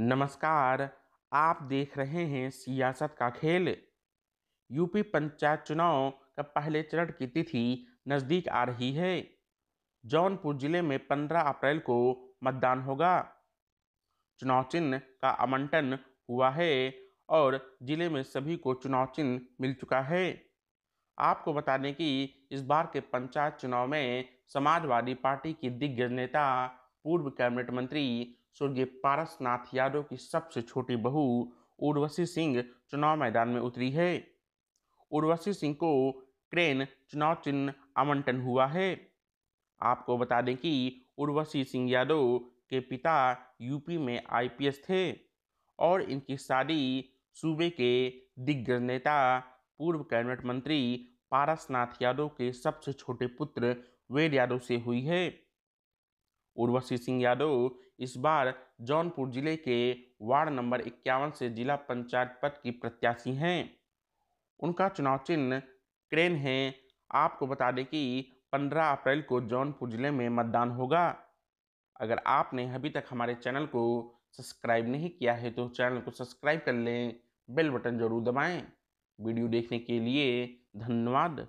नमस्कार आप देख रहे हैं सियासत का खेल यूपी पंचायत चुनाव का पहले चरण की तिथि नज़दीक आ रही है जौनपुर जिले में 15 अप्रैल को मतदान होगा चुनाव चिन्ह का आमंटन हुआ है और जिले में सभी को चुनाव चिन्ह मिल चुका है आपको बता दें कि इस बार के पंचायत चुनाव में समाजवादी पार्टी की दिग्गज नेता पूर्व कैबिनेट मंत्री स्वर्गीय पारसनाथ यादव की सबसे छोटी बहू उर्वशी सिंह चुनाव मैदान में उतरी है उर्वशी सिंह को क्रेन चुनाव चिन्ह आवंटन हुआ है आपको बता दें कि उर्वशी सिंह यादव के पिता यूपी में आईपीएस थे और इनकी शादी सूबे के दिग्गज नेता पूर्व कैबिनेट मंत्री पारसनाथ यादव के सबसे छोटे पुत्र वेद यादव से हुई है उर्वशी सिंह यादव इस बार जौनपुर जिले के वार्ड नंबर इक्यावन से जिला पंचायत पद की प्रत्याशी हैं उनका चुनाव चिन्ह क्रेन है आपको बता दें कि 15 अप्रैल को जौनपुर जिले में मतदान होगा अगर आपने अभी तक हमारे चैनल को सब्सक्राइब नहीं किया है तो चैनल को सब्सक्राइब कर लें बेल बटन जरूर दबाएं वीडियो देखने के लिए धन्यवाद